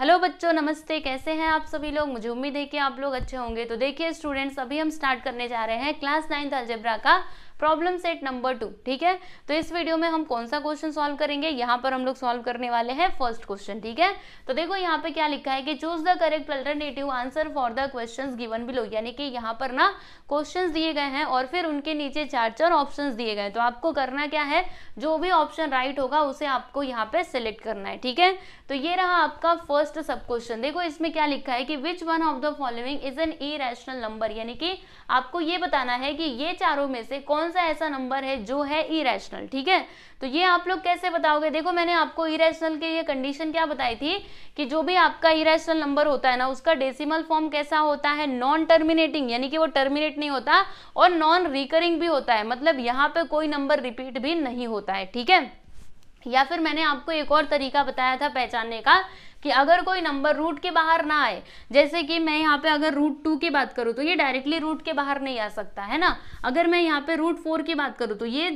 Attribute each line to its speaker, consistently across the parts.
Speaker 1: hello बच्चों नमस्ते कैसे हैं आप सभी लोग मुझे उम्मीद है कि आप लोग अच्छे होंगे तो देखिए स्टूडेंट्स अभी हम स्टार्ट करने जा रहे हैं क्लास नाइन्थ अल्जेब्रा का प्रॉब्लम सेट नंबर टू ठीक है तो इस वीडियो में हम कौन सा क्वेश्चन सॉल्व करेंगे यहाँ पर हम लोग सॉल्व करने वाले हैं फर्स्ट क्वेश्चन ठीक है तो देखो यहाँ पे क्या लिखा है कि choose the correct alternative answer for the question given below यानी कि यहाँ पर ना क्वेश्चन दिए गए हैं और फिर उनके नीचे चार चार ऑप्शन दिए गए तो आपको करना क्या है जो भी ऑप्शन राइट होगा उसे आपको यहाँ पे सिलेक्ट करना है ठीक है तो ये रहा आपका फर्स्ट सब क्वेश्चन देखो इसमें क्या लिखा है कि which one of the following is an E number यानी कि आपको ये बताना है कि ये चारों में से कौन कौन सा ऐसा नंबर है जो है इरेशनल ठीक है तो ये आप लोग कैसे बताओगे देखो मैंने आपको इरेशनल के ये कंडीशन क्या बताई थी कि जो भी आपका इरेशनल नंबर होता है ना उसका डेसिमल फॉर्म कैसा होता है नॉन टर्मिनेटिंग यानी कि वो टर्मिनेट नहीं होता और नॉन रिकरिंग भी होता है मतलब यहाँ पे कोई नंबर रिपीट भी नहीं होता है ठीक है या फिर मैंने आपको एक और तरीका बताया था पहचानने का कि अगर कोई नंबर रूट के बाहर ना आए जैसे कि मैं यहाँ पे अगर रूट टू की बात करूँ तो ये डायरेक्टली रूट के बाहर नहीं आ सकता है ना अगर मैं यहाँ पे रूट फोर की बात करूँ तो ये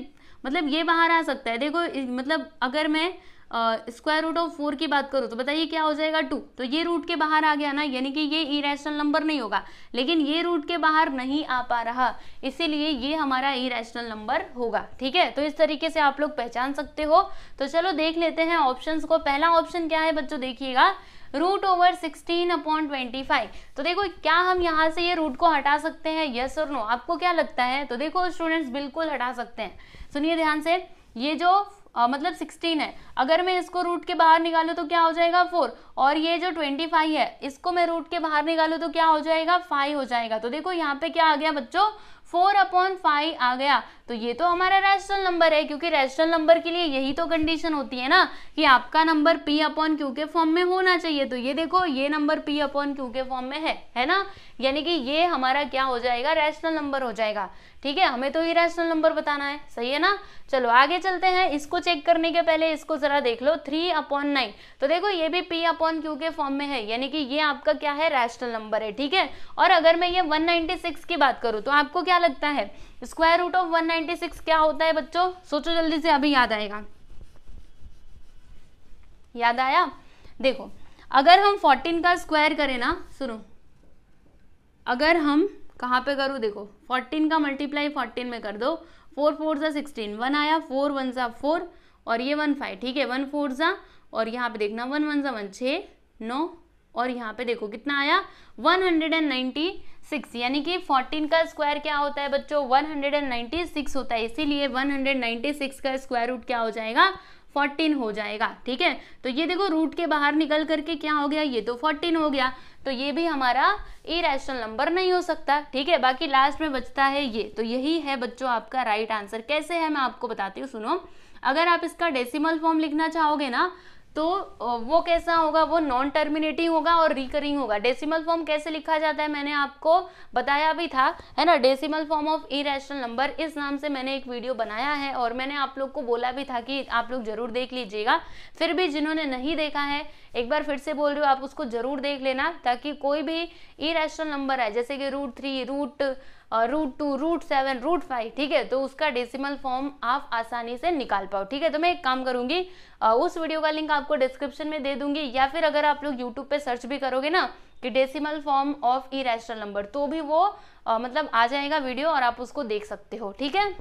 Speaker 1: मतलब ये बाहर आ सकता है देखो मतलब अगर मैं स्क्वायर रूट ऑफ फोर की बात करूँ तो बताइए क्या हो जाएगा टू तो ये रूट के बाहर आ गया ना यानी कि ये इरेशनल नंबर नहीं होगा लेकिन ये रूट के बाहर नहीं आ पा रहा इसीलिए ये हमारा इरेशनल नंबर होगा ठीक है तो इस तरीके से आप लोग पहचान सकते हो तो चलो देख लेते हैं ऑप्शन को पहला ऑप्शन क्या है बच्चों देखिएगा root over sixteen upon twenty five तो देखो क्या हम यहाँ से ये रूट को हटा सकते हैं यस और नो आपको क्या लगता है तो देखो स्टूडेंट्स बिल्कुल हटा सकते हैं सुनिए ध्यान से ये जो आ, मतलब 16 है अगर मैं इसको रूट के बाहर निकालू तो क्या हो जाएगा 4 और ये जो 25 है इसको मैं रूट के बाहर निकालू तो क्या हो जाएगा 5 हो जाएगा तो देखो यहाँ पे क्या आ गया बच्चों फोर अपॉन फाइव आ गया तो ये तो हमारा रैशनल नंबर है क्योंकि रैशनल नंबर के लिए यही तो कंडीशन होती है ना कि आपका नंबर पी अपॉन क्यू के फॉर्म में होना चाहिए तो ये देखो ये नंबर पी अपॉन क्यू के फॉर्म में है है ना यानी कि ये हमारा क्या हो जाएगा रैशनल नंबर हो जाएगा ठीक है हमें तो ये रैशनल नंबर बताना है सही है ना चलो आगे चलते हैं इसको चेक करने के पहले इसको जरा देख लो थ्री अपॉन नाइन तो देखो ये भी पी अपॉन क्यू के फॉर्म में है यानी कि ये आपका क्या है रैशनल नंबर है ठीक है और अगर मैं ये वन की बात करूँ तो आपको क्या लगता है स्क्वायर रूट ऑफ वन क्या होता है बच्चों सोचो जल्दी से अभी याद आएगा याद आया देखो अगर हम 14 का स्क्वायर करें ना शुरू अगर हम कहाँ पे करूँ देखो फोर्टीन का मल्टीप्लाई फोर्टीन में कर दो फोर फोर ज़ा सिक्सटीन वन आया फोर वन ज़ा फोर और ये वन फाइव ठीक है वन फोर ज़ा और यहाँ पे देखना वन वन ज़ा वन छः नौ और यहाँ पे देखो कितना आया 196 यानी कि 14 का स्क्वायर क्या होता है बच्चों 196 होता है इसीलिए 196 का स्क्वायर रूट क्या हो जाएगा 14 हो जाएगा ठीक है तो ये देखो रूट के बाहर निकल करके क्या हो गया ये तो 14 हो गया तो ये भी हमारा रैशनल नंबर नहीं हो सकता ठीक है बाकी लास्ट में बचता है ये तो यही है बच्चों आपका राइट आंसर कैसे है मैं आपको बताती हूँ सुनो अगर आप इसका डेसिमल फॉर्म लिखना चाहोगे ना तो वो कैसा होगा वो नॉन टर्मिनेटिंग होगा और रिकरिंग होगा डेसिमल फॉर्म कैसे लिखा जाता है मैंने आपको बताया भी था है ना decimal form of irrational number इस नाम से मैंने एक वीडियो बनाया है और मैंने आप लोग को बोला भी था कि आप लोग जरूर देख लीजिएगा फिर भी जिन्होंने नहीं देखा है एक बार फिर से बोल रही हो आप उसको जरूर देख लेना ताकि कोई भी इरेशनल नंबर है जैसे कि root three root root two root seven root five ठीक है तो उसका डेसिमल फॉर्म आप आसानी से निकाल पाओ ठीक है तो मैं एक काम करूंगी उस वीडियो का लिंक आपको डिस्क्रिप्शन में दे दूंगी या फिर अगर आप लोग यूट्यूब पर सर्च भी करोगे ना कि decimal form of irrational number तो भी वो आ, मतलब आ जाएगा वीडियो और आप उसको देख सकते हो ठीक है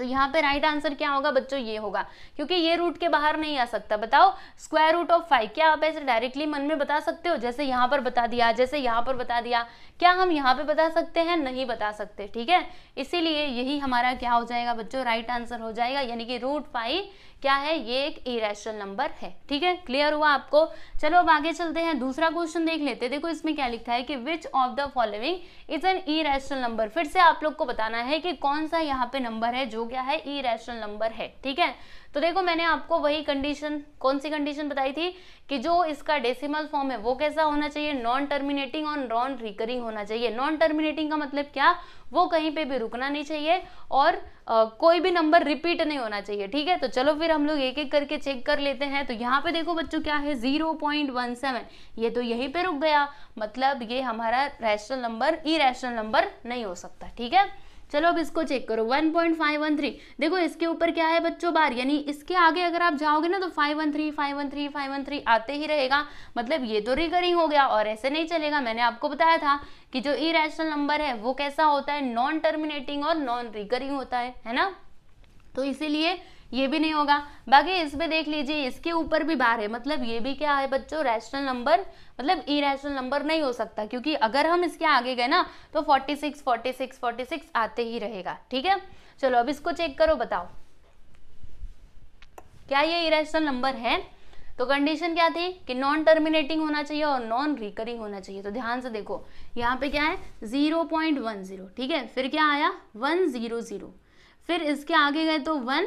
Speaker 1: तो यहाँ पे राइट आंसर क्या होगा बच्चों ये होगा क्योंकि ये रूट के बाहर नहीं आ सकता बताओ स्क्वायर रूट ऑफ फाइव क्या आप ऐसे डायरेक्टली मन में बता सकते हो जैसे यहाँ पर बता दिया जैसे यहाँ पर बता दिया क्या हम यहाँ पे बता सकते हैं नहीं बता सकते ठीक है इसीलिए यही हमारा क्या हो जाएगा बच्चों राइट आंसर हो जाएगा यानी कि रूट फाइव क्या है ये एक इरेशनल नंबर है ठीक है क्लियर हुआ आपको चलो अब आगे चलते हैं दूसरा क्वेश्चन देख लेते देखो इसमें क्या लिखा है कि which of the following is an irrational number फिर से आप लोग को बताना है कि कौन सा यहाँ पे नंबर है जो क्या है इरेशनल नंबर है ठीक है तो देखो मैंने आपको वही कंडीशन कौन सी कंडीशन बताई थी कि जो इसका डेसिमल फॉर्म है वो कैसा होना चाहिए नॉन टर्मिनेटिंग और नॉन रिकरिंग होना चाहिए नॉन टर्मिनेटिंग का मतलब क्या वो कहीं पे भी रुकना नहीं चाहिए और आ, कोई भी नंबर रिपीट नहीं होना चाहिए ठीक है तो चलो फिर हम लोग एक एक करके चेक कर लेते हैं तो यहाँ पे देखो बच्चों क्या है सेवन ये तो यहीं पे रुक गया मतलब ये हमारा रैशनल नंबर ई नंबर नहीं हो सकता ठीक है चलो अब इसको चेक करो 1.513 देखो इसके ऊपर क्या है बच्चों बार यानी इसके आगे अगर आप जाओगे ना तो 513 513 513 आते ही रहेगा मतलब ये तो रिकरिंग हो गया और ऐसे नहीं चलेगा मैंने आपको बताया था कि जो इरेशनल नंबर है वो कैसा होता है नॉन टर्मिनेटिंग और नॉन रिकरिंग होता है है ना तो इसीलिए ये भी नहीं होगा बाकी इसमें देख लीजिए इसके ऊपर भी बार है मतलब ये भी क्या है बच्चों रैशनल नंबर मतलब इरेशनल नंबर नहीं हो सकता क्योंकि अगर हम इसके आगे गए ना तो 46 46 46 आते ही रहेगा ठीक है चलो अब इसको चेक करो बताओ क्या ये इरेशनल नंबर है तो कंडीशन क्या थी कि नॉन टर्मिनेटिंग होना चाहिए और नॉन रिकरिंग होना चाहिए तो ध्यान से देखो यहाँ पे क्या है जीरो पॉइंट वन जीरो ठीक है फिर क्या आया वन जीरो जीरो फिर इसके आगे गए तो वन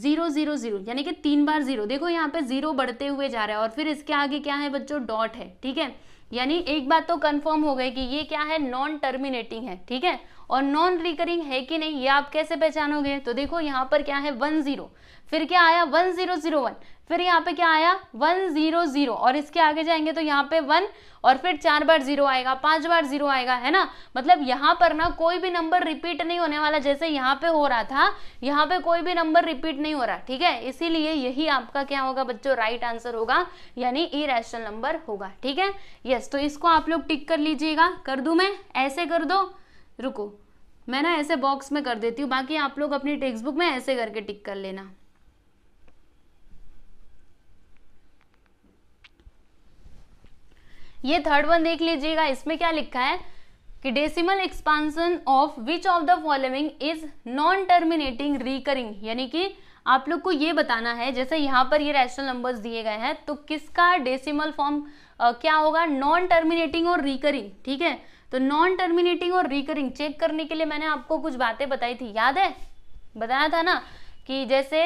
Speaker 1: जीरो जीरो जीरो यानी कि तीन बार जीरो देखो यहाँ पे जीरो बढ़ते हुए जा रहा है और फिर इसके आगे क्या है बच्चों डॉट है ठीक है यानी एक बात तो कंफर्म हो गई कि ये क्या है नॉन टर्मिनेटिंग है ठीक है और नॉन रिकरिंग है कि नहीं ये आप कैसे पहचानोगे तो देखो यहाँ पर क्या है वन जीरो फिर क्या आया वन जीरो जीरो वन फिर यहाँ पे क्या आया वन जीरो जीरो और इसके आगे जाएंगे तो यहाँ पे वन और फिर चार बार जीरो आएगा पांच बार जीरो आएगा है ना मतलब यहाँ पर ना कोई भी नंबर रिपीट नहीं होने वाला जैसे यहाँ पे हो रहा था यहाँ पे कोई भी नंबर रिपीट नहीं हो रहा ठीक है इसीलिए यही आपका क्या होगा बच्चों राइट आंसर होगा यानी ई नंबर होगा ठीक है यस तो इसको आप लोग टिक कर लीजिएगा कर दू मैं ऐसे कर दो रुको मैं ना ऐसे बॉक्स में कर देती हूँ बाकी आप लोग अपनी टेक्स्ट बुक में ऐसे करके टिक कर लेना ये थर्ड वन देख लीजिएगा इसमें क्या लिखा है कि decimal expansion of which of the following is non terminating recurring यानी कि आप लोग को ये बताना है जैसे यहाँ पर ये रैशनल नंबर्स दिए गए हैं तो किसका डेसिमल फॉर्म क्या होगा नॉन टर्मिनेटिंग और रिकरिंग ठीक है तो नॉन टर्मिनेटिंग और रिकरिंग चेक करने के लिए मैंने आपको कुछ बातें बताई थी याद है बताया था ना कि जैसे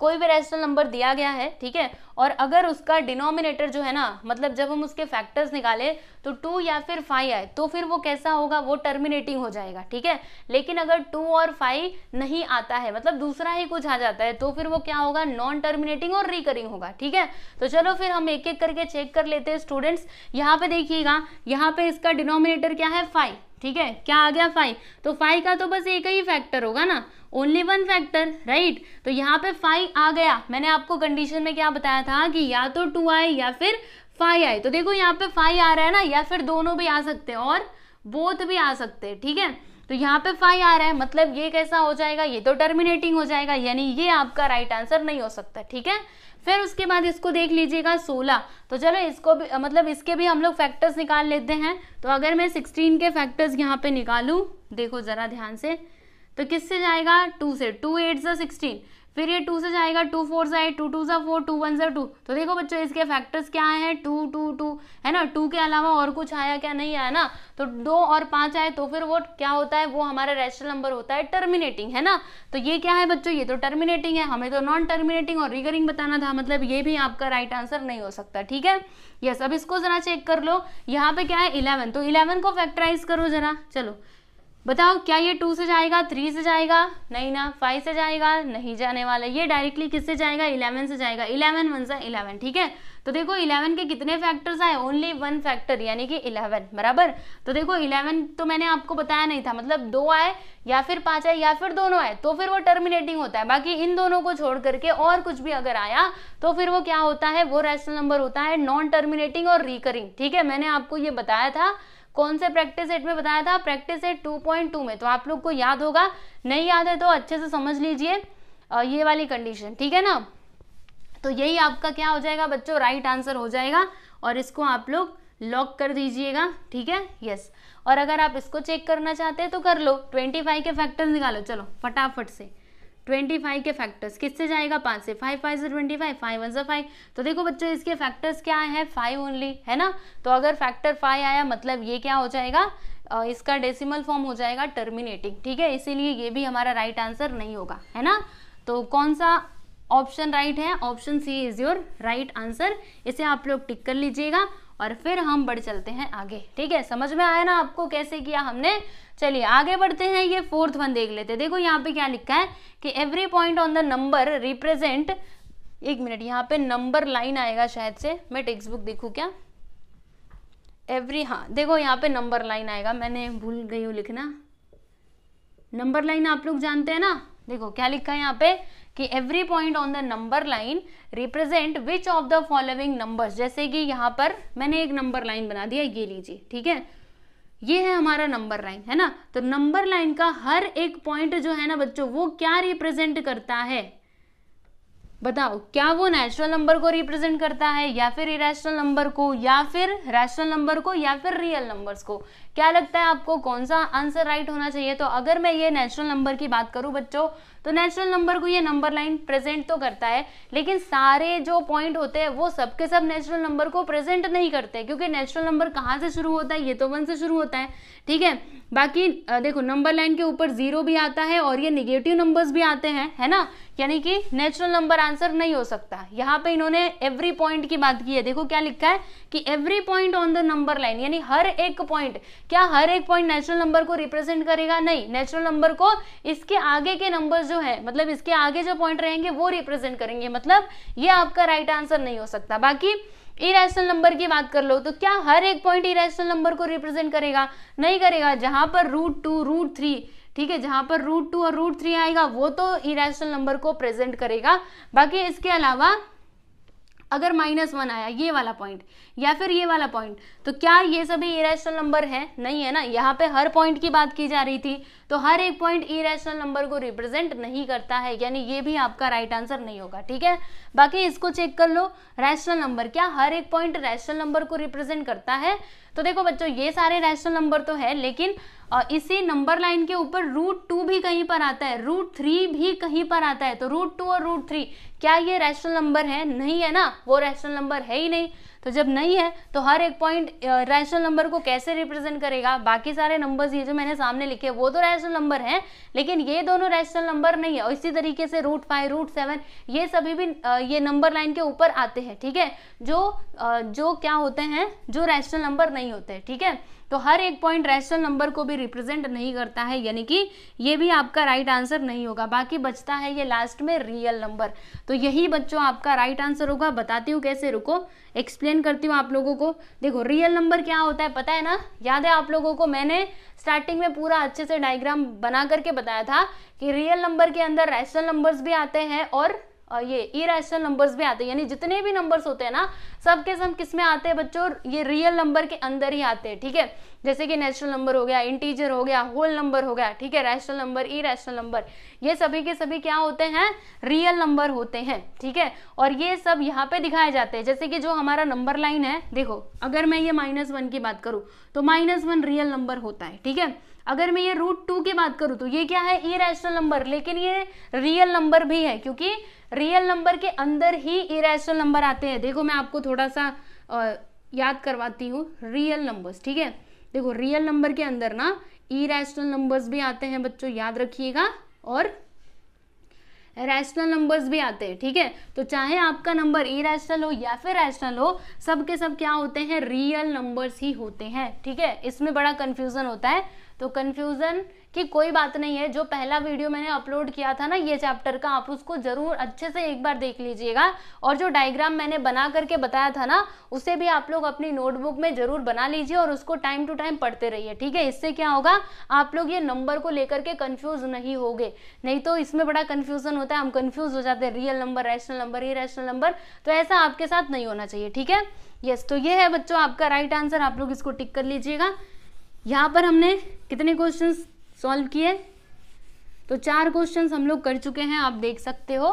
Speaker 1: कोई भी रैशनल नंबर दिया गया है ठीक है और अगर उसका डिनोमिनेटर जो है ना मतलब जब हम उसके फैक्टर्स निकाले तो टू या फिर फाइव आए तो फिर वो कैसा होगा वो टर्मिनेटिंग हो जाएगा ठीक है लेकिन अगर टू और फाइव नहीं आता है मतलब दूसरा ही कुछ आ जाता है तो फिर वो क्या होगा नॉन टर्मिनेटिंग और रिकरिंग होगा ठीक है तो चलो फिर हम एक एक करके चेक कर लेते हैं स्टूडेंट्स यहाँ पे देखिएगा यहाँ पे इसका डिनोमिनेटर क्या है फाइव ठीक है क्या आ गया फाइव तो फाइव का तो बस एक ही फैक्टर होगा ना ओनली वन फैक्टर राइट तो यहाँ पे फाइव आ गया मैंने आपको कंडीशन में क्या बताया था कि या तो टू आए या फिर फाइव आए तो देखो यहाँ पे फाइव आ रहा है ना या फिर दोनों भी आ सकते हैं और बोथ भी आ सकते हैं ठीक है तो यहाँ पे फाइव आ रहा है मतलब ये कैसा हो जाएगा ये तो टर्मिनेटिंग हो जाएगा यानी ये आपका राइट आंसर नहीं हो सकता ठीक है फिर उसके बाद इसको देख लीजिएगा सोलह तो चलो इसको भी मतलब इसके भी हम लोग फैक्टर्स निकाल लेते हैं तो अगर मैं सिक्सटीन के फैक्टर्स यहाँ पे निकालूँ देखो ज़रा ध्यान से तो किससे जाएगा टू से टू एट सिक्सटीन फिर ये टू से जाएगा टू फोर से आए टू टू सा फोर टू वन सा टू तो देखो बच्चों इसके फैक्टर्स क्या आए हैं टू टू टू है ना टू के अलावा और कुछ आया क्या नहीं आया ना तो दो और पाँच आए तो फिर वो क्या होता है वो हमारा रेशनल नंबर होता है टर्मिनेटिंग है ना तो ये क्या है बच्चों ये तो टर्मिनेटिंग है हमें तो नॉन टर्मिनेटिंग और रिगरिंग बताना था मतलब ये भी आपका राइट आंसर नहीं हो सकता ठीक है यस अब इसको जरा चेक कर लो यहाँ पे क्या है इलेवन तो इलेवन को फैक्टराइज करो जरा चलो बताओ क्या ये टू से जाएगा थ्री से जाएगा नहीं ना फाइव से जाएगा नहीं जाने वाला ये डायरेक्टली किससे जाएगा इलेवन से जाएगा इलेवन वन सा इलेवन ठीक है तो देखो इलेवन के कितने फैक्टर्स आए ओनली वन फैक्टर यानी कि इलेवन बराबर तो देखो इलेवन तो मैंने आपको बताया नहीं था मतलब दो आए या फिर पाँच आए या फिर दोनों आए तो फिर वो टर्मिनेटिंग होता है बाकी इन दोनों को छोड़ करके और कुछ भी अगर आया तो फिर वो क्या होता है वो रैशनल नंबर होता है नॉन टर्मिनेटिंग और रिकरिंग ठीक है मैंने आपको ये बताया था कौन से प्रैक्टिस एट में बताया था practice eight two point two में तो आप लोग को याद होगा नहीं याद है तो अच्छे से समझ लीजिए ये वाली कंडीशन ठीक है ना तो यही आपका क्या हो जाएगा बच्चों राइट आंसर हो जाएगा और इसको आप लोग लॉक कर दीजिएगा ठीक है यस और अगर आप इसको चेक करना चाहते हैं तो कर लो ट्वेंटी फाइव के फैक्टर निकालो चलो फटाफट से ट्वेंटी फाइव के फैक्टर्स किससे जाएगा पाँच से फाइव फाइव से ट्वेंटी फाइव फाइव वन से फाइव तो देखो बच्चों इसके फैक्टर्स क्या हैं फाइव ओनली है ना तो अगर फैक्टर फाइव आया मतलब ये क्या हो जाएगा इसका डेसिमल फॉर्म हो जाएगा टर्मिनेटिंग ठीक है इसीलिए ये भी हमारा राइट right आंसर नहीं होगा है ना तो कौन सा ऑप्शन राइट right है option C is your right answer इसे आप लोग टिक कर लीजिएगा और फिर हम बढ़ चलते हैं आगे ठीक है समझ में आया ना आपको कैसे किया हमने चलिए आगे बढ़ते हैं ये फोर्थ वन देख लेते हैं देखो यहाँ पे क्या लिखा है कि every point on the number represent एक मिनट यहाँ पे नंबर लाइन आएगा शायद से मैं टेक्स्ट बुक देखू क्या एवरी हाँ देखो यहाँ पे नंबर लाइन आएगा मैंने भूल गई हूँ लिखना नंबर लाइन आप लोग जानते हैं ना देखो क्या लिखा है यहाँ पे कि every point on the number line represent which of the following numbers जैसे कि यहाँ पर मैंने एक नंबर लाइन बना दिया ये लीजिए ठीक है ये है हमारा नंबर लाइन है ना तो नंबर लाइन का हर एक पॉइंट जो है ना बच्चों वो क्या रिप्रेजेंट करता है बताओ क्या वो नेचुरल नंबर को रिप्रेजेंट करता है या फिर इरेशनल नंबर को या फिर रैशनल नंबर को या फिर रियल नंबर्स को क्या लगता है आपको कौन सा आंसर राइट होना चाहिए तो अगर मैं ये नेचुरल नंबर की बात करूँ बच्चों तो नेचुरल नंबर को ये नंबर लाइन प्रेजेंट तो करता है लेकिन सारे जो पॉइंट होते हैं वो सबके सब, सब नेचुरल नंबर को प्रेजेंट नहीं करते क्योंकि नेचुरल नंबर कहाँ से शुरू होता है ये तो वन से शुरू होता है ठीक है बाकी देखो नंबर लाइन के ऊपर जीरो भी आता है और ये निगेटिव नंबर्स भी आते हैं है ना यानी कि नेचुरल नंबर आंसर नहीं हो सकता यहाँ पे इन्होंने एवरी पॉइंट की बात की है देखो क्या लिखा है कि every point on the number line यानी हर एक पॉइंट क्या हर एक पॉइंट नेचुरल नंबर को रिप्रेजेंट करेगा नहीं नेचुरल नंबर को इसके आगे के नंबर जो है मतलब इसके आगे जो पॉइंट रहेंगे वो रिप्रेजेंट करेंगे मतलब ये आपका राइट right आंसर नहीं हो सकता बाकी इरेशनल नंबर की बात कर लो तो क्या हर एक पॉइंट इरेशनल नंबर को रिप्रेजेंट करेगा नहीं करेगा जहां पर रूट टू रूट थ्री ठीक है जहां पर रूट टू और रूट थ्री आएगा वो तो इरेशनल नंबर को प्रेजेंट करेगा बाकी इसके अलावा अगर माइनस वन आया ये वाला पॉइंट या फिर ये वाला पॉइंट तो क्या ये सभी इरेशनल नंबर है नहीं है ना यहाँ पे हर पॉइंट की बात की जा रही थी तो हर एक पॉइंट इरेशनल नंबर को रिप्रेजेंट नहीं करता है यानी ये भी आपका राइट right आंसर नहीं होगा ठीक है बाकी इसको चेक कर लो रैशनल नंबर क्या हर एक पॉइंट रैशनल नंबर को रिप्रेजेंट करता है तो देखो बच्चों ये सारे रैशनल नंबर तो है लेकिन इसी नंबर लाइन के ऊपर रूट टू भी कहीं पर आता है रूट थ्री भी कहीं पर आता है तो रूट टू और रूट थ्री क्या ये रैशनल नंबर है नहीं है ना वो रैशनल नंबर है ही नहीं तो जब नहीं है तो हर एक पॉइंट रैशनल नंबर को कैसे रिप्रेजेंट करेगा बाकी सारे नंबर्स ये जो मैंने सामने लिखे वो तो रैशनल नंबर हैं लेकिन ये दोनों रैशनल नंबर नहीं है और इसी तरीके से रूट फाइव रूट सेवन ये सभी भी ये नंबर लाइन के ऊपर आते हैं ठीक है जो जो क्या होते हैं जो रैशनल नंबर नहीं होते ठीक है तो हर एक पॉइंट रैशनल नंबर को भी रिप्रेजेंट नहीं करता है यानी कि ये भी आपका राइट आंसर नहीं होगा बाकी बचता है ये लास्ट में रियल नंबर तो यही बच्चों आपका राइट आंसर होगा बताती हूँ कैसे रुको एक्सप्लेन करती हूँ आप लोगों को देखो रियल नंबर क्या होता है पता है ना याद है आप लोगों को मैंने स्टार्टिंग में पूरा अच्छे से डायग्राम बना करके बताया था कि रियल नंबर के अंदर रैशनल नंबर्स भी आते हैं और ये इरेशनल नंबर्स भी आते हैं यानी जितने भी नंबर्स होते हैं ना सब के सब किस में आते हैं बच्चों ये रियल नंबर के अंदर ही आते हैं ठीक है जैसे कि नेचुरल नंबर हो गया इंटीजर हो गया होल नंबर हो गया ठीक है rational number irrational number ये सभी के सभी क्या होते हैं रियल नंबर होते हैं ठीक है और ये सब यहाँ पे दिखाए जाते हैं जैसे कि जो हमारा नंबर लाइन है देखो अगर मैं ये माइनस वन की बात करूँ तो माइनस वन रियल नंबर होता है ठीक है अगर मैं ये रूट टू की बात करूँ तो ये क्या है ई रैशनल नंबर लेकिन ये रियल नंबर भी है क्योंकि रियल नंबर के अंदर ही इरेशनल नंबर आते हैं देखो मैं आपको थोड़ा थोड़ा सा याद करवाती हूँ रियल नंबर्स ठीक है देखो रियल नंबर के अंदर ना इरेशनल नंबर्स भी आते हैं बच्चों याद रखिएगा और रैशनल नंबर्स भी आते हैं ठीक है तो चाहे आपका नंबर इरेशनल हो या फिर रैशनल हो सब के सब क्या होते हैं रियल नंबर्स ही होते हैं ठीक है इसमें बड़ा कन्फ्यूज़न होता है तो कन्फ्यूज़न कि कोई बात नहीं है जो पहला वीडियो मैंने अपलोड किया था ना ये चैप्टर का आप उसको ज़रूर अच्छे से एक बार देख लीजिएगा और जो डायग्राम मैंने बना करके बताया था ना उसे भी आप लोग अपनी नोटबुक में ज़रूर बना लीजिए और उसको टाइम टू टाइम पढ़ते रहिए ठीक है इससे क्या होगा आप लोग ये नंबर को लेकर के कन्फ्यूज़ नहीं हो नहीं तो इसमें बड़ा कन्फ्यूज़न होता है हम कन्फ्यूज़ हो जाते हैं real number rational number rational number तो ऐसा आपके साथ नहीं होना चाहिए ठीक है यस तो ये है बच्चों आपका राइट आंसर आप लोग इसको टिक कर लीजिएगा यहाँ पर हमने कितने क्वेश्चंस सॉल्व किए तो चार क्वेश्चन हम लोग कर चुके हैं आप देख सकते हो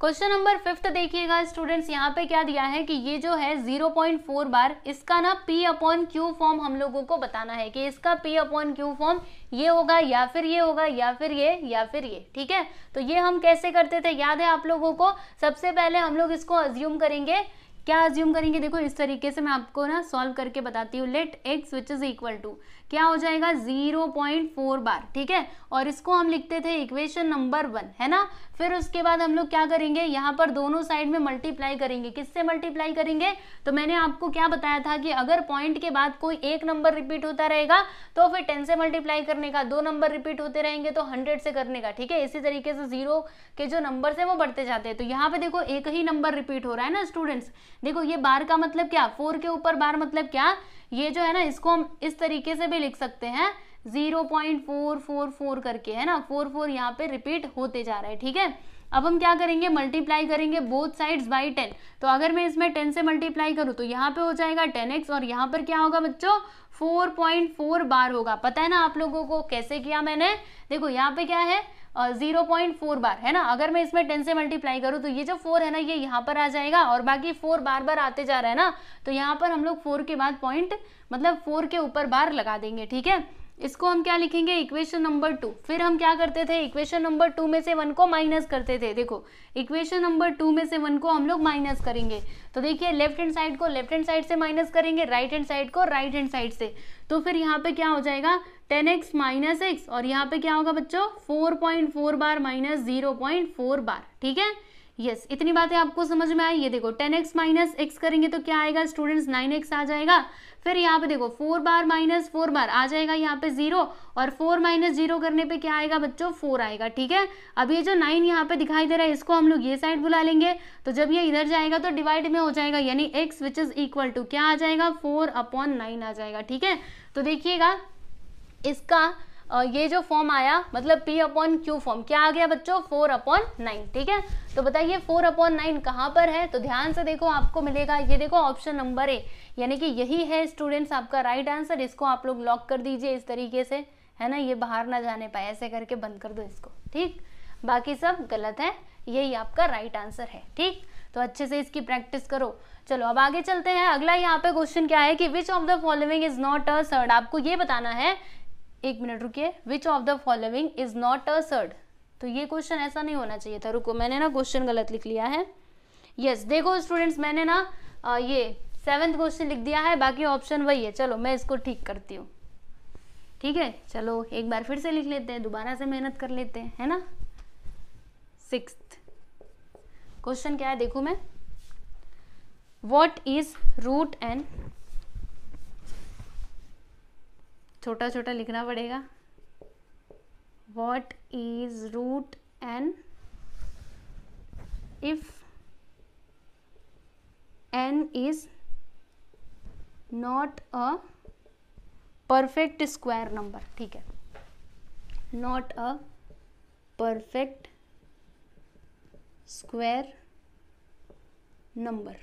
Speaker 1: क्वेश्चन नंबर फिफ्थ देखिएगा स्टूडेंट्स यहाँ पे क्या दिया है कि ये जो है 0.4 बार इसका ना P अपॉन Q फॉर्म हम लोगों को बताना है कि इसका P अपॉन Q फॉर्म ये होगा या फिर ये होगा या फिर ये या फिर ये ठीक है तो ये हम कैसे करते थे याद है आप लोगों को सबसे पहले हम लोग इसको अज्यूम करेंगे क्या अज्यूम करेंगे देखो इस तरीके से मैं आपको ना सॉल्व करके बताती हूँ let x which is equal to क्या हो जाएगा 0.4 बार ठीक है और इसको हम लिखते थे इक्वेशन नंबर वन है ना फिर उसके बाद हम लोग क्या करेंगे यहाँ पर दोनों साइड में मल्टीप्लाई करेंगे किससे मल्टीप्लाई करेंगे तो मैंने आपको क्या बताया था कि अगर पॉइंट के बाद कोई एक नंबर रिपीट होता रहेगा तो फिर टेन से मल्टीप्लाई करने का दो नंबर रिपीट होते रहेंगे तो हंड्रेड से करने का ठीक है इसी तरीके से जीरो के जो नंबर है वो बढ़ते जाते हैं तो यहाँ पे देखो एक ही नंबर रिपीट हो रहा है ना स्टूडेंट्स देखो ये बार का मतलब क्या फोर के ऊपर बार मतलब क्या ये जो है ना इसको हम इस तरीके से भी लिख सकते हैं zero point four four four करके है ना फोर फोर यहाँ पे रिपीट होते जा रहा है ठीक है अब हम क्या करेंगे मल्टीप्लाई करेंगे बोथ साइड्स बाय टेन तो अगर मैं इसमें टेन से मल्टीप्लाई करूँ तो यहाँ पे हो जाएगा टेन एक्स और यहाँ पर क्या होगा बच्चों फोर पॉइंट फोर बार होगा पता है ना आप लोगों को कैसे किया मैंने देखो यहाँ पे क्या है जीरो पॉइंट फोर बार है ना अगर मैं इसमें टेन से मल्टीप्लाई करूँ तो ये जो फोर है ना ये यहाँ पर आ जाएगा और बाकी फोर बार बार आते जा रहा है ना तो यहाँ पर हम लोग फोर के बाद पॉइंट मतलब फोर के ऊपर बार लगा देंगे ठीक है इसको हम क्या लिखेंगे इक्वेशन नंबर टू फिर हम क्या करते थे इक्वेशन नंबर टू में से वन को माइनस करते थे देखो इक्वेशन नंबर टू में से वन को हम लोग माइनस करेंगे तो देखिए लेफ्ट हैंड साइड को लेफ्ट हैंड साइड से माइनस करेंगे राइट हैंड साइड को राइट हैंड साइड से तो फिर यहाँ पे क्या हो जाएगा टेन एक्स माइनस एक्स और यहाँ पे क्या होगा बच्चों four point four bar minus zero point four bar ठीक है यस yes, इतनी बातें आपको समझ में आई ये देखो टेन एक्स माइनस एक्स करेंगे तो क्या आएगा स्टूडेंट्स नाइन एक्स आ जाएगा फिर यहाँ पे देखो four bar minus four bar आ जाएगा यहाँ पे जीरो और फोर माइनस जीरो करने पे क्या आएगा बच्चों फोर आएगा ठीक है अब ये जो नाइन यहाँ पे दिखाई दे रहा है इसको हम लोग ये साइड बुला लेंगे तो जब ये इधर जाएगा तो डिवाइड में हो जाएगा यानी x which is equal to क्या आ जाएगा फोर अपॉन नाइन आ जाएगा ठीक है तो देखिएगा इसका ये जो फॉर्म आया मतलब पी अपॉन क्यू फॉर्म क्या आ गया बच्चों फोर अपॉन नाइन ठीक है तो बताइए फोर अपॉन नाइन कहाँ पर है तो ध्यान से देखो आपको मिलेगा ये देखो ऑप्शन नंबर ए यानी कि यही है स्टूडेंट्स आपका राइट आंसर इसको आप लोग लॉक कर दीजिए इस तरीके से है ना ये बाहर ना जाने पाए ऐसे करके बंद कर दो इसको ठीक बाकी सब गलत है यही आपका राइट आंसर है ठीक तो अच्छे से इसकी प्रैक्टिस करो चलो अब आगे चलते हैं अगला यहाँ पे क्वेश्चन क्या है कि which of the following is not a surd आपको ये बताना है एक मिनट रुकिए which of the following is not a surd तो ये क्वेश्चन ऐसा नहीं होना चाहिए था रुको मैंने ना क्वेश्चन गलत लिख लिया है यस yes, देखो स्टूडेंट्स मैंने ना आ, ये सेवेंथ क्वेश्चन लिख दिया है बाकी ऑप्शन वही है चलो मैं इसको ठीक करती हूँ ठीक है चलो एक बार फिर से लिख लेते हैं दोबारा से मेहनत कर लेते हैं है ना सिक्स क्वेश्चन क्या है देखू मैं वॉट इज रूट एंड छोटा छोटा लिखना पड़ेगा what is root n if n is not a perfect square number ठीक है not a perfect square number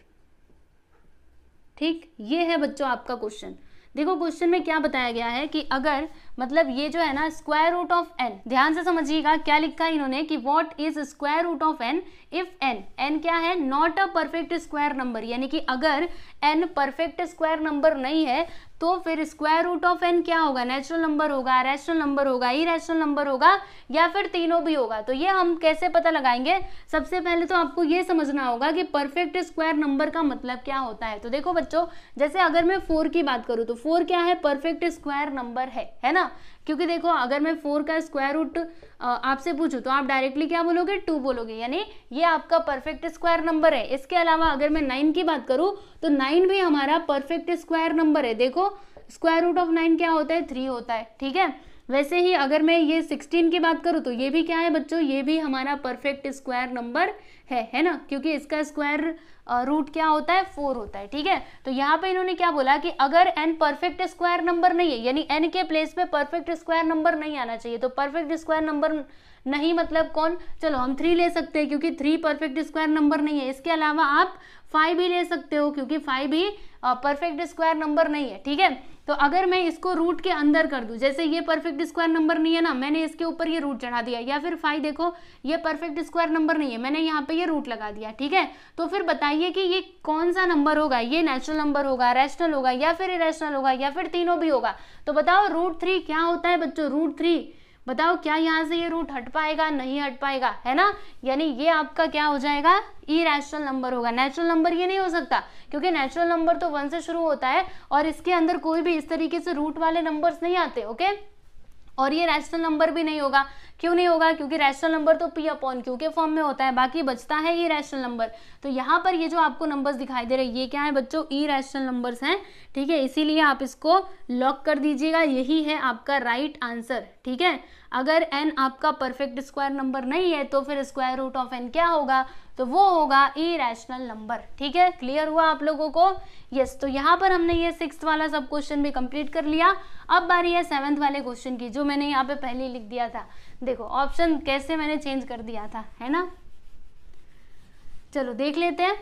Speaker 1: ठीक ये है बच्चों आपका क्वेश्चन देखो क्वेश्चन में क्या बताया गया है कि अगर मतलब ये जो है ना स्क्वायर रूट ऑफ एन ध्यान से समझिएगा क्या लिखा है इन्होंने कि what is square root of n if n n क्या है not a perfect square number यानी कि अगर एन परफेक्ट स्क्वायर नंबर नहीं है तो फिर स्क्वायर रूट ऑफ एन क्या होगा नेचुरल नंबर होगा रैशनल नंबर होगा रैशनल नंबर होगा या फिर तीनों भी होगा तो ये हम कैसे पता लगाएंगे सबसे पहले तो आपको ये समझना होगा कि परफेक्ट स्क्वायर नंबर का मतलब क्या होता है तो देखो बच्चों जैसे अगर मैं फोर की बात करूँ तो फोर क्या है परफेक्ट स्क्वायर नंबर है है ना क्योंकि देखो अगर मैं फोर का स्क्वायर रूट आपसे पूछूं तो आप डायरेक्टली क्या बोलोगे टू बोलोगे यानी ये आपका परफेक्ट स्क्वायर नंबर है इसके अलावा अगर मैं नाइन की बात करूँ तो नाइन भी हमारा परफेक्ट स्क्वायर नंबर है देखो स्क्वायर रूट ऑफ नाइन क्या होता है थ्री होता है ठीक है वैसे ही अगर मैं ये सिक्सटीन की बात करूँ तो ये भी क्या है बच्चों ये भी हमारा परफेक्ट स्क्वायर नंबर है है ना क्योंकि इसका स्क्वायर रूट क्या होता है फोर होता है ठीक है तो यहाँ पे इन्होंने क्या बोला कि अगर एन परफेक्ट स्क्वायर नंबर नहीं है यानी एन के प्लेस पे परफेक्ट स्क्वायर नंबर नहीं आना चाहिए तो परफेक्ट स्क्वायर नंबर नहीं मतलब कौन चलो हम थ्री ले सकते हैं क्योंकि थ्री परफेक्ट स्क्वायर नंबर नहीं है इसके अलावा आप फाइव भी ले सकते हो क्योंकि फाइव भी परफेक्ट स्क्वायर नंबर नहीं है ठीक है तो अगर मैं इसको रूट के अंदर कर दूँ जैसे ये परफेक्ट स्क्वायर नंबर नहीं है ना मैंने इसके ऊपर ये रूट चढ़ा दिया या फिर फाइव देखो ये परफेक्ट स्क्वायर नंबर नहीं है मैंने यहाँ पे ये रूट लगा दिया ठीक है तो फिर बताइए कि ये कौन सा नंबर होगा ये नेचुरल नंबर होगा रैशनल होगा या फिर इरेशनल होगा या फिर तीनों भी होगा तो बताओ रूट थ्री क्या होता है बच्चों रूट थ्री बताओ क्या यहाँ से ये रूट हट पाएगा नहीं हट पाएगा है ना यानी ये आपका क्या हो जाएगा ई रैशनल नंबर होगा नेचुरल नंबर ये नहीं हो सकता क्योंकि नेचुरल नंबर तो वन से शुरू होता है और इसके अंदर कोई भी इस तरीके से रूट वाले नंबर नहीं आते ओके और ये रैशनल नंबर भी नहीं होगा क्यों नहीं होगा क्योंकि रैशनल नंबर तो पी अपॉन क्यू के फॉर्म में होता है बाकी बचता है ये रैशनल नंबर तो यहाँ पर ये जो आपको नंबर्स दिखाई दे रहे हैं ये क्या है बच्चों ई रैशनल नंबर्स हैं ठीक है इसीलिए आप इसको लॉक कर दीजिएगा यही है आपका राइट right आंसर ठीक है अगर एन आपका परफेक्ट स्क्वायर नंबर नहीं है तो फिर स्क्वायर रूट ऑफ एन क्या होगा तो वो होगा ई रैशनल नंबर ठीक है क्लियर हुआ आप लोगों को यस yes, तो यहाँ पर हमने ये सिक्स वाला सब क्वेश्चन भी कंप्लीट कर लिया अब बारी है सेवन्थ वाले क्वेश्चन की जो मैंने यहाँ पे पहले लिख दिया था देखो ऑप्शन कैसे मैंने चेंज कर दिया था है ना चलो देख लेते हैं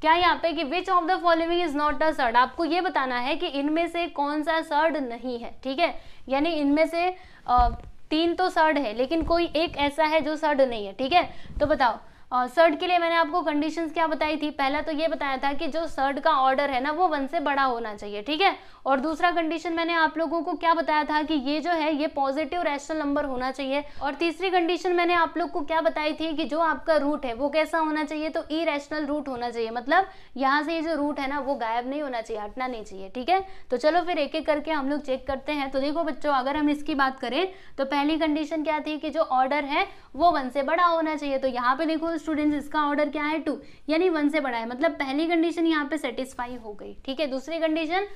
Speaker 1: क्या यहाँ पे कि which of the following is not a surd आपको ये बताना है कि इनमें से कौन सा सर्ड नहीं है ठीक है यानी इनमें से आ, तीन तो सड है लेकिन कोई एक ऐसा है जो सड नहीं है ठीक है तो बताओ सर्ड के लिए मैंने आपको कंडीशंस क्या बताई थी पहला तो ये बताया था कि जो सर्ड का ऑर्डर है ना वो वन से बड़ा होना चाहिए ठीक है और दूसरा कंडीशन मैंने आप लोगों को क्या बताया था कि ये जो है ये पॉजिटिव रैशनल नंबर होना चाहिए और तीसरी कंडीशन मैंने आप लोग को क्या बताई थी कि जो आपका रूट है वो कैसा होना चाहिए तो ई रैशनल रूट होना चाहिए मतलब यहाँ से ये जो रूट है ना वो गायब नहीं होना चाहिए हटना नहीं चाहिए ठीक है तो चलो फिर एक एक करके हम लोग चेक करते हैं तो देखो बच्चों अगर हम इसकी बात करें तो पहली कंडीशन क्या थी कि जो ऑर्डर है वो वन से बड़ा होना चाहिए तो यहाँ पे देखो स्टूडेंट्स इसका ऑर्डर क्या है टू यानी वन से बड़ा है मतलब पहली कंडीशन यहाँ पे सेटिस्फाई हो गई ठीक है दूसरी कंडीशन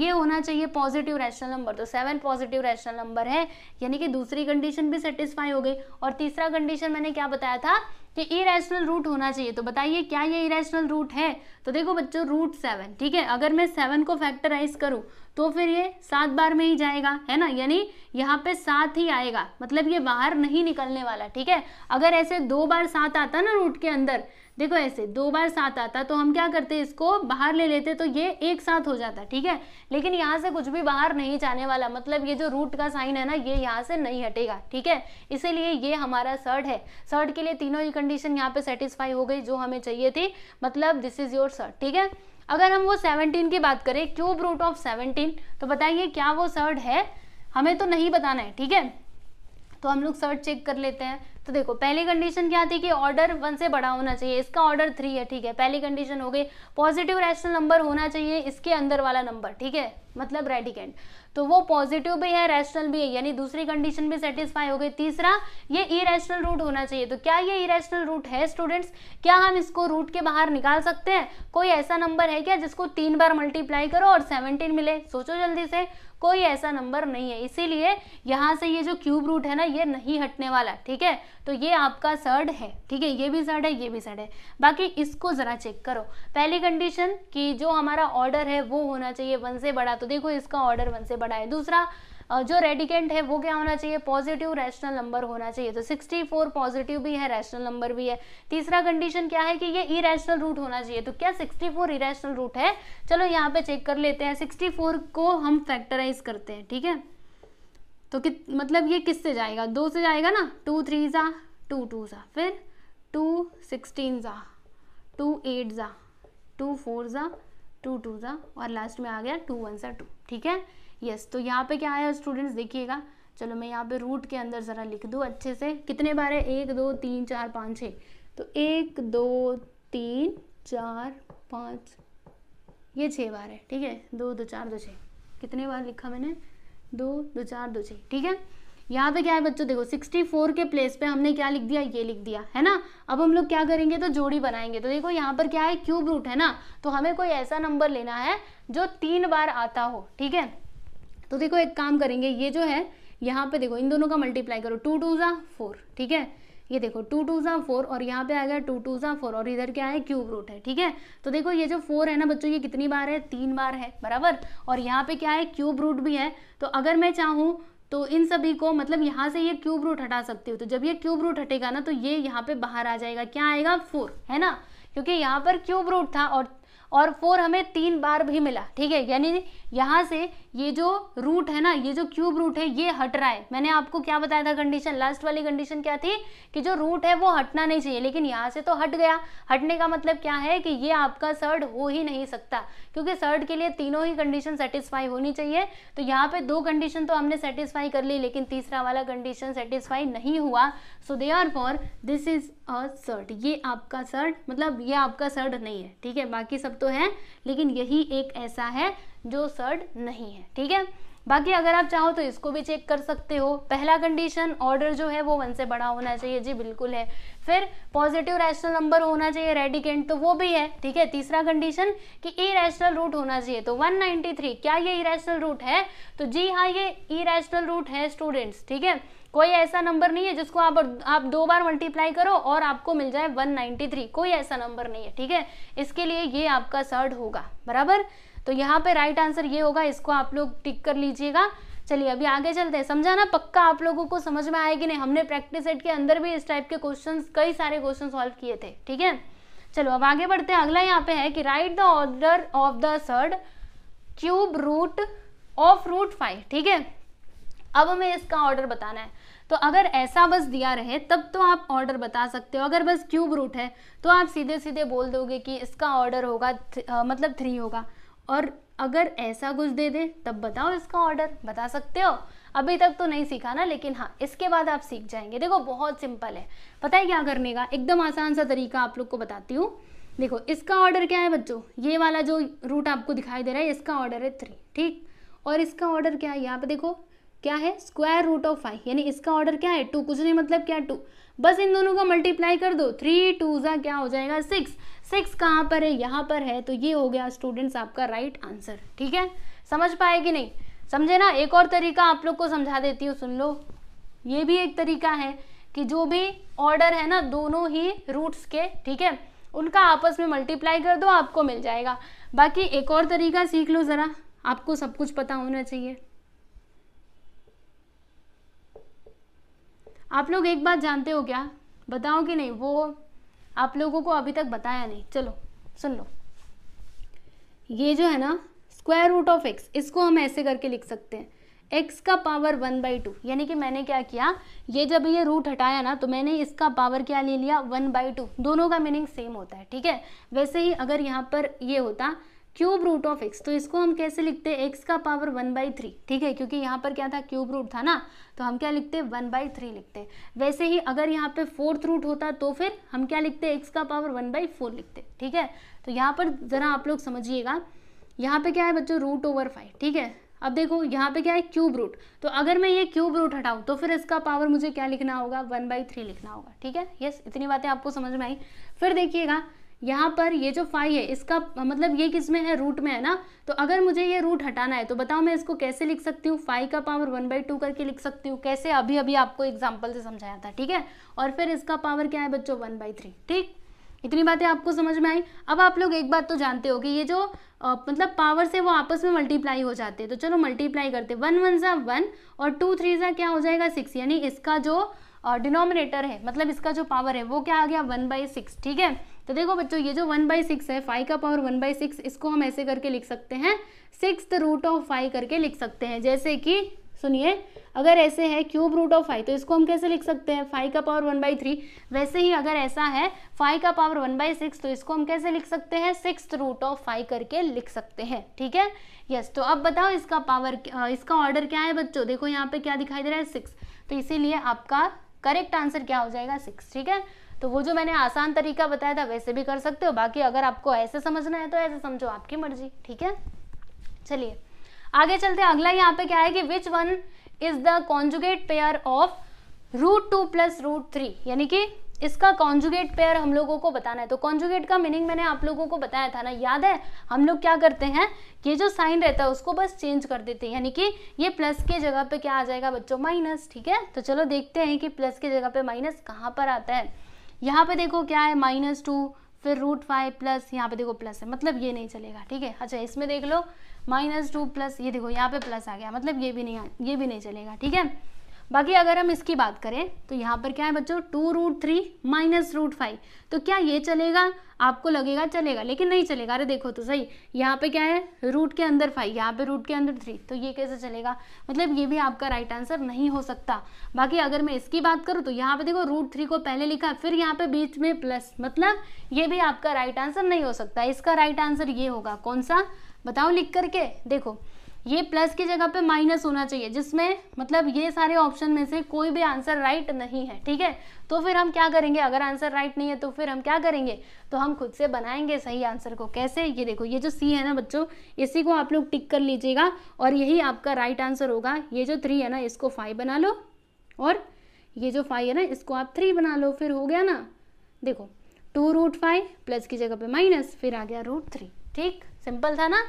Speaker 1: ये होना चाहिए पॉजिटिव रैशनल नंबर तो सेवन पॉजिटिव रैशनल नंबर है यानी कि दूसरी कंडीशन भी सेटिस्फाई हो गई और तीसरा कंडीशन मैंने क्या बताया था कि इरेशनल रूट होना चाहिए तो बताइए क्या ये इरेशनल रूट है तो देखो बच्चों रूट सेवन ठीक है अगर मैं सेवन को फैक्टराइज करूँ तो फिर ये सात बार में ही जाएगा है ना यानी यहाँ पे सात ही आएगा मतलब ये बाहर नहीं निकलने वाला ठीक है अगर ऐसे दो बार सात आता ना रूट के अंदर देखो ऐसे दो बार साथ आता तो हम क्या करते इसको बाहर ले लेते तो ये एक साथ हो जाता ठीक है लेकिन यहाँ से कुछ भी बाहर नहीं जाने वाला मतलब ये जो रूट का साइन है ना ये यहाँ से नहीं हटेगा ठीक है इसीलिए ये हमारा सर्ट है सर्ट के लिए तीनों ही कंडीशन यहाँ पे सेटिस्फाई हो गई जो हमें चाहिए थी मतलब दिस इज योर सर्ट ठीक है अगर हम वो सेवनटीन की बात करें क्यूब रूट ऑफ सेवनटीन तो बताइए क्या वो सर्ड है हमें तो नहीं बताना है ठीक है तो हम लोग सर्ट चेक कर लेते हैं तो देखो पहली कंडीशन क्या थी कि ऑर्डर वन से बड़ा होना चाहिए इसका ऑर्डर थ्री है ठीक है पहली कंडीशन हो गई पॉजिटिव रैशनल नंबर होना चाहिए इसके अंदर वाला नंबर ठीक है मतलब रेडिकेंट तो वो पॉजिटिव भी है रैशनल भी है यानी दूसरी कंडीशन भी सेटिस्फाई हो गई तीसरा ये इरेशनल रूट होना चाहिए तो क्या ये इरेशनल रूट है स्टूडेंट्स क्या हम इसको रूट के बाहर निकाल सकते हैं कोई ऐसा नंबर है क्या जिसको तीन बार मल्टीप्लाई करो और सेवनटीन मिले सोचो जल्दी से कोई ऐसा नंबर नहीं है इसीलिए यहाँ से ये जो क्यूब रूट है ना ये नहीं हटने वाला ठीक है तो ये आपका सर्ड है ठीक है ये भी सर्ड है ये भी सर्ड है बाकी इसको ज़रा चेक करो पहली कंडीशन कि जो हमारा ऑर्डर है वो होना चाहिए वन से बड़ा तो देखो इसका ऑर्डर वन से बड़ा है दूसरा जो रेडिकेंट है वो क्या होना चाहिए पॉजिटिव रैशनल नंबर होना चाहिए तो 64 पॉजिटिव भी है रैशनल नंबर भी है तीसरा कंडीशन क्या है कि ये इरेशनल रूट होना चाहिए तो क्या 64 फोर इरेशनल रूट है चलो यहाँ पे चेक कर लेते हैं 64 को हम फैक्टराइज करते हैं ठीक है तो कि मतलब ये किस से जाएगा दो से जाएगा ना टू थ्री ज़ा टू टू ज़ा फिर टू सिक्सटीन ज़ा टू एट ज़ा टू फोर ज़ा टू टू ज़ा और लास्ट में आ गया टू वन ज़ा टू ठीक है यस yes, तो यहाँ पे क्या आया स्टूडेंट्स देखिएगा चलो मैं यहाँ पे रूट के अंदर ज़रा लिख दूँ अच्छे से कितने बार है एक दो तीन चार पाँच छः तो एक दो तीन चार पाँच ये छः बार है ठीक है दो दो चार दो छः कितने बार लिखा मैंने दो दो चार दो छः ठीक है यहाँ पे क्या है बच्चों देखो 64 के प्लेस पे हमने क्या लिख दिया ये लिख दिया है ना अब हम लोग क्या करेंगे तो जोड़ी बनाएंगे तो देखो यहाँ पर क्या है क्यूब रूट है ना तो हमें कोई ऐसा नंबर लेना है जो तीन बार आता हो ठीक है तो देखो एक काम करेंगे ये जो है यहाँ पे देखो इन दोनों का मल्टीप्लाई करो टू टू ज़ा फोर ठीक है ये देखो टू टू ज़ा फोर और यहाँ पे आ गया टू टू ज़ा फोर और इधर क्या है क्यूब रूट है ठीक है तो देखो ये जो फोर है ना बच्चों ये कितनी बार है तीन बार है बराबर और यहाँ पे क्या है क्यूब रूट भी है तो अगर मैं चाहूँ तो इन सभी को मतलब यहाँ से ये क्यूब रूट हटा सकती हूँ तो जब ये क्यूब रूट हटेगा ना तो ये यहाँ पे बाहर आ जाएगा क्या आएगा फोर है ना क्योंकि यहाँ पर क्यूब रूट था और और फोर हमें तीन बार भी मिला ठीक है यानी यहाँ से ये जो रूट है ना ये जो क्यूब रूट है ये हट रहा है मैंने आपको क्या बताया था कंडीशन लास्ट वाली कंडीशन क्या थी कि जो रूट है वो हटना नहीं चाहिए लेकिन यहाँ से तो हट गया हटने का मतलब क्या है कि ये आपका सर्ड हो ही नहीं सकता क्योंकि सर्ड के लिए तीनों ही कंडीशन सेटिस्फाई होनी चाहिए तो यहाँ पे दो कंडीशन तो हमने सेटिस्फाई कर ली लेकिन तीसरा वाला कंडीशन सेटिस्फाई नहीं हुआ so therefore this is a surd ये आपका सर्ट मतलब ये आपका सर्ट नहीं है ठीक है बाकी सब तो है लेकिन यही एक ऐसा है जो सर्ड नहीं है ठीक है बाकी अगर आप चाहो तो इसको भी चेक कर सकते हो पहला कंडीशन ऑर्डर जो है वो वन से बड़ा होना चाहिए जी बिल्कुल है फिर पॉजिटिव रैशनल नंबर होना चाहिए रेडिकेंट तो वो भी है ठीक है तीसरा कंडीशन कि ई रैशनल रूट होना चाहिए तो 193 क्या ये ई रैशनल रूट है तो जी हाँ ये ई रैशनल रूट है स्टूडेंट्स ठीक है कोई ऐसा नंबर नहीं है जिसको आप आप दो बार मल्टीप्लाई करो और आपको मिल जाए 193 कोई ऐसा नंबर नहीं है ठीक है इसके लिए ये आपका सर्ड होगा बराबर तो यहाँ पे राइट आंसर ये होगा इसको आप लोग टिक कर लीजिएगा चलिए अभी आगे चलते हैं समझाना पक्का आप लोगों को समझ में आएगी नहीं हमने प्रैक्टिस सेट के अंदर भी इस टाइप के क्वेश्चन कई सारे क्वेश्चन सॉल्व किए थे ठीक है चलो अब आगे बढ़ते हैं अगला यहाँ पे है कि write the order of the surd cube root of root five ठीक है अब हमें इसका ऑर्डर बताना है तो अगर ऐसा बस दिया रहे तब तो आप ऑर्डर बता सकते हो अगर बस क्यूब रूट है तो आप सीधे सीधे बोल दोगे कि इसका ऑर्डर होगा थ, आ, मतलब थ्री होगा और अगर ऐसा कुछ दे दे तब बताओ इसका ऑर्डर बता सकते हो अभी तक तो नहीं सीखा ना लेकिन हाँ इसके बाद आप सीख जाएंगे देखो बहुत सिंपल है पता है क्या करने का एकदम आसान सा तरीका आप लोग को बताती हूँ देखो इसका ऑर्डर क्या है बच्चों ये वाला जो रूट आपको दिखाई दे रहा है इसका ऑर्डर है थ्री ठीक और इसका ऑर्डर क्या है यहाँ पे देखो क्या है स्क्वायर रूट ऑफ फाइव यानी इसका ऑर्डर क्या है टू कुछ नहीं मतलब क्या टू बस इन दोनों को मल्टीप्लाई कर दो थ्री टू ज़ा क्या हो जाएगा सिक्स सिक्स कहाँ पर है यहाँ पर है तो ये हो गया स्टूडेंट्स आपका राइट right आंसर ठीक है समझ पाए कि नहीं समझे ना एक और तरीका आप लोग को समझा देती हूँ सुन लो ये भी एक तरीका है कि जो भी ऑर्डर है ना दोनों ही रूट्स के ठीक है उनका आपस में मल्टीप्लाई कर दो आपको मिल जाएगा बाकी एक और तरीका सीख लो ज़रा आपको सब कुछ पता होना चाहिए आप लोग एक बात जानते हो क्या बताओ कि नहीं वो आप लोगों को अभी तक बताया नहीं चलो सुन लो ये जो है ना स्क्वायर रूट ऑफ एक्स इसको हम ऐसे करके लिख सकते हैं एक्स का पावर वन बाई टू यानी कि मैंने क्या किया ये जब ये रूट हटाया ना तो मैंने इसका पावर क्या ले लिया वन बाई टू दोनों का मीनिंग सेम होता है ठीक है वैसे ही अगर यहाँ पर ये होता क्यूब रूट ऑफ एक्स तो इसको हम कैसे लिखते हैं एक्स का पावर वन बाई थ्री ठीक है क्योंकि यहाँ पर क्या था क्यूब रूट था ना तो हम क्या लिखते हैं वन बाई थ्री लिखते हैं वैसे ही अगर यहाँ पे फोर्थ रूट होता तो फिर हम क्या लिखते हैं एक्स का पावर वन बाई फोर लिखते ठीक है तो यहाँ पर ज़रा आप लोग समझिएगा यहाँ पे क्या है बच्चों रूट ओवर फाइव ठीक है अब देखो यहाँ पे क्या है क्यूब रूट तो अगर मैं ये क्यूब रूट हटाऊँ तो फिर इसका पावर मुझे क्या लिखना होगा वन बाई थ्री लिखना होगा ठीक है यस इतनी बातें आपको समझ में आई फिर देखिएगा यहाँ पर ये जो फाइव है इसका मतलब ये किस में है रूट में है ना तो अगर मुझे ये रूट हटाना है तो बताओ मैं इसको कैसे लिख सकती हूँ फाइव का पावर वन बाई टू करके लिख सकती हूँ कैसे अभी अभी आपको एग्जाम्पल से समझाया था ठीक है और फिर इसका पावर क्या है बच्चों वन बाई थ्री ठीक इतनी बातें आपको समझ में आई अब आप लोग एक बात तो जानते हो कि ये जो आ, मतलब पावर से वो आपस में मल्टीप्लाई हो जाते हैं तो चलो मल्टीप्लाई करते वन वन सा वन और टू थ्री सा क्या हो जाएगा सिक्स यानी इसका जो डिनोमिनेटर है मतलब इसका जो पावर है वो क्या आ गया वन बाई सिक्स ठीक है तो देखो बच्चों ये जो वन बाई सिक्स है फाइव का पावर वन बाई सिक्स इसको हम ऐसे करके लिख सकते हैं सिक्स रूट ऑफ फाइव करके लिख सकते हैं जैसे कि सुनिए अगर ऐसे है क्यूब रूट ऑफ फाइव तो इसको हम कैसे लिख सकते हैं फाइव का पावर वन बाई थ्री वैसे ही अगर ऐसा है फाइव का पावर वन बाई सिक्स तो इसको हम कैसे लिख सकते हैं सिक्स रूट ऑफ फाइव करके लिख सकते हैं ठीक है यस तो अब बताओ इसका पावर इसका ऑर्डर क्या है बच्चों देखो यहाँ पे क्या दिखाई दे रहा है सिक्स तो इसीलिए आपका करेक्ट आंसर क्या हो जाएगा सिक्स ठीक है तो वो जो मैंने आसान तरीका बताया था वैसे भी कर सकते हो बाकी अगर आपको ऐसे समझना है तो ऐसे समझो आपकी मर्जी ठीक है चलिए आगे चलते अगला यहाँ पे क्या है कि which one is the conjugate pair of root two plus root three यानी कि इसका कॉन्जुगेट पेयर हम लोगों को बताना है तो कॉन्जुगेट का मीनिंग मैंने आप लोगों को बताया था ना याद है हम लोग क्या करते हैं ये जो साइन रहता है उसको बस चेंज कर देते हैं यानी कि ये प्लस के जगह पे क्या आ जाएगा बच्चों माइनस ठीक है तो चलो देखते हैं कि प्लस के जगह पे माइनस कहाँ पर आता है यहाँ पे देखो क्या है माइनस टू फिर रूट फाइव प्लस यहाँ पे देखो प्लस है मतलब ये नहीं चलेगा ठीक है अच्छा इसमें देख लो माइनस टू प्लस ये देखो यहाँ पे प्लस आ गया मतलब ये भी नहीं ये भी नहीं चलेगा ठीक है बाकी अगर हम इसकी बात करें तो यहाँ पर क्या है बच्चों two root three minus root five तो क्या ये चलेगा आपको लगेगा चलेगा लेकिन नहीं चलेगा अरे देखो तो सही यहाँ पे क्या है रूट के अंदर फाइव यहाँ पे रूट के अंदर थ्री तो ये कैसे चलेगा मतलब ये भी आपका राइट आंसर नहीं हो सकता बाकी अगर मैं इसकी बात करूँ तो यहाँ पे देखो रूट थ्री को पहले लिखा फिर यहाँ पे बीच में प्लस मतलब ये भी आपका राइट आंसर नहीं हो सकता इसका राइट आंसर ये होगा कौन सा बताओ लिख करके देखो ये प्लस की जगह पे माइनस होना चाहिए जिसमें मतलब ये सारे ऑप्शन में से कोई भी आंसर राइट नहीं है ठीक है तो फिर हम क्या करेंगे अगर आंसर राइट नहीं है तो फिर हम क्या करेंगे तो हम खुद से बनाएंगे सही आंसर को कैसे ये देखो ये जो सी है ना बच्चों इसी को आप लोग टिक कर लीजिएगा और यही आपका राइट आंसर होगा ये जो थ्री है ना इसको फाइव बना लो और ये जो फाइव है ना इसको आप थ्री बना लो फिर हो गया ना देखो टू रूट फाइव प्लस की जगह पे माइनस फिर आ गया रूट थ्री ठीक सिंपल था ना